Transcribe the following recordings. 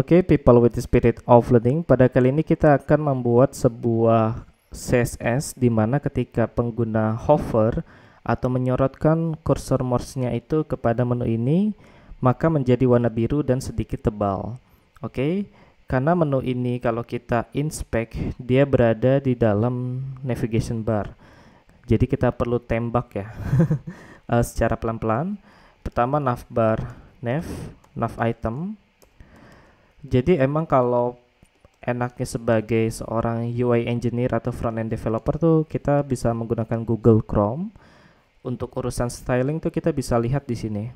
Oke, okay, people with the spirit of learning, pada kali ini kita akan membuat sebuah CSS di mana ketika pengguna hover atau menyorotkan kursor mouse-nya itu kepada menu ini, maka menjadi warna biru dan sedikit tebal. Oke, okay? karena menu ini kalau kita inspect, dia berada di dalam navigation bar. Jadi kita perlu tembak ya, eh, secara pelan-pelan. Pertama navbar nav, nav item, jadi emang kalau enaknya sebagai seorang UI engineer atau front end developer tuh kita bisa menggunakan Google Chrome. Untuk urusan styling tuh kita bisa lihat di sini.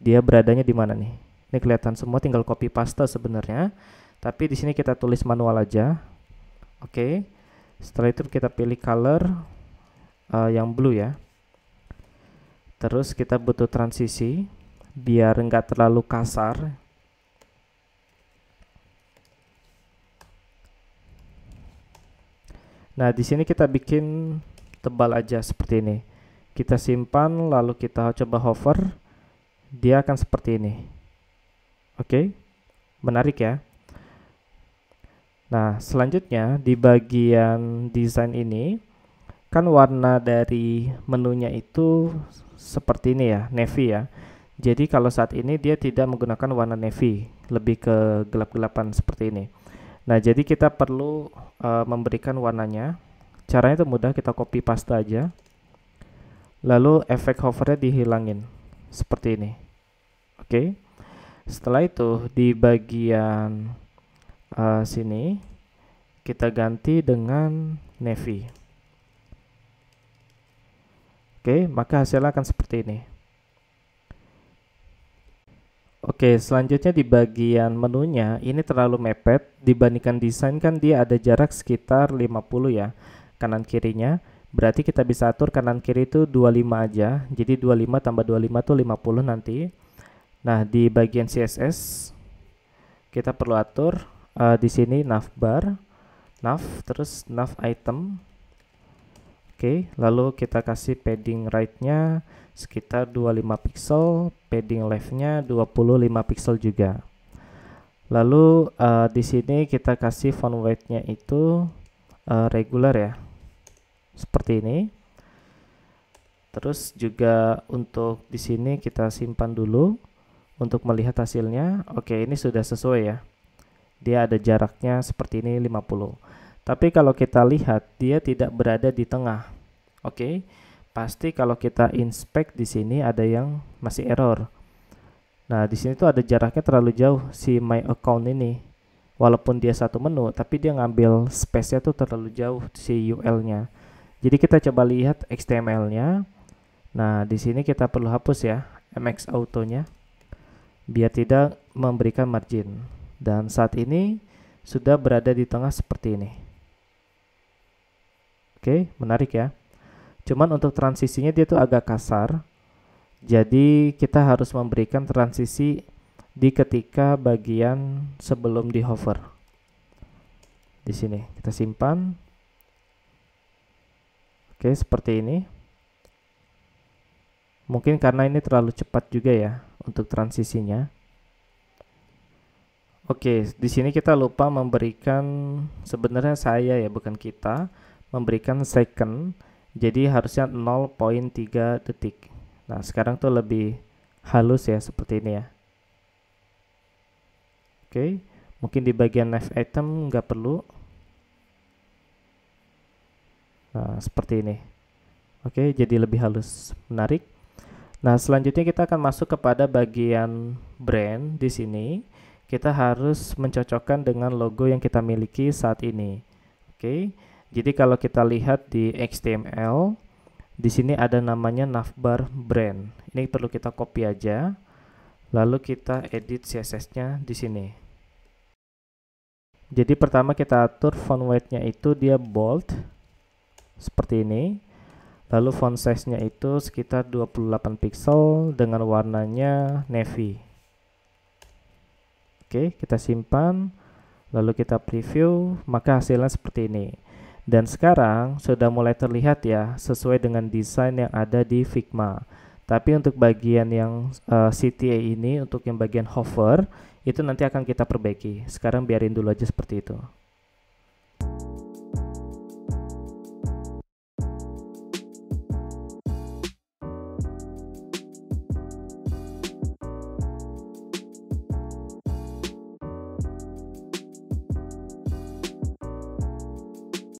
Dia beradanya di mana nih? Ini kelihatan semua tinggal copy paste sebenarnya. Tapi di sini kita tulis manual aja. Oke. Okay. Setelah itu kita pilih color uh, yang blue ya. Terus kita butuh transisi biar enggak terlalu kasar Nah, di sini kita bikin tebal aja seperti ini. Kita simpan lalu kita coba hover. Dia akan seperti ini. Oke. Okay. Menarik ya. Nah, selanjutnya di bagian desain ini kan warna dari menunya itu seperti ini ya, navy ya. Jadi kalau saat ini dia tidak menggunakan warna navy, lebih ke gelap-gelapan seperti ini. Nah, jadi kita perlu uh, memberikan warnanya. Caranya itu mudah, kita copy paste aja. Lalu efek hovernya dihilangin seperti ini. Oke. Okay. Setelah itu di bagian uh, sini kita ganti dengan navy. Oke, okay, maka hasilnya akan seperti ini. Oke, selanjutnya di bagian menunya ini terlalu mepet dibandingkan desain kan dia ada jarak sekitar 50 ya kanan kirinya. Berarti kita bisa atur kanan kiri itu 25 aja. Jadi 25 tambah 25 tuh 50 nanti. Nah, di bagian CSS kita perlu atur uh, di sini navbar, nav terus nav item Oke, lalu kita kasih padding right-nya sekitar 25 pixel, padding left-nya 25 pixel juga. Lalu uh, di sini kita kasih font weight-nya itu uh, regular ya. Seperti ini. Terus juga untuk di sini kita simpan dulu untuk melihat hasilnya. Oke, ini sudah sesuai ya. Dia ada jaraknya seperti ini 50. Tapi kalau kita lihat dia tidak berada di tengah. Oke. Okay? Pasti kalau kita inspect di sini ada yang masih error. Nah, di sini tuh ada jaraknya terlalu jauh si my account ini. Walaupun dia satu menu, tapi dia ngambil space-nya tuh terlalu jauh si UL-nya. Jadi kita coba lihat XML-nya. Nah, di sini kita perlu hapus ya MX Auto-nya biar tidak memberikan margin. Dan saat ini sudah berada di tengah seperti ini. Oke, menarik ya. Cuman untuk transisinya dia tuh agak kasar. Jadi kita harus memberikan transisi di ketika bagian sebelum di hover. Di sini kita simpan. Oke, seperti ini. Mungkin karena ini terlalu cepat juga ya untuk transisinya. Oke, di sini kita lupa memberikan sebenarnya saya ya, bukan kita memberikan second jadi harusnya 0.3 detik nah sekarang tuh lebih halus ya seperti ini ya oke mungkin di bagian next item nggak perlu nah seperti ini oke jadi lebih halus menarik Nah, selanjutnya kita akan masuk kepada bagian brand di sini. Kita harus mencocokkan dengan logo yang kita miliki saat ini. Oke. Jadi kalau kita lihat di HTML, di sini ada namanya navbar brand. Ini perlu kita copy aja. Lalu kita edit CSS-nya di sini. Jadi pertama kita atur font weight-nya itu dia bold seperti ini. Lalu font size-nya itu sekitar 28 pixel dengan warnanya navy. Oke, kita simpan. Lalu kita preview, maka hasilnya seperti ini. Dan sekarang sudah mulai terlihat ya sesuai dengan desain yang ada di Figma. Tapi untuk bagian yang uh, eh, CTA ini, untuk yang bagian hover, itu nanti akan kita perbaiki. Sekarang biarin dulu aja seperti itu.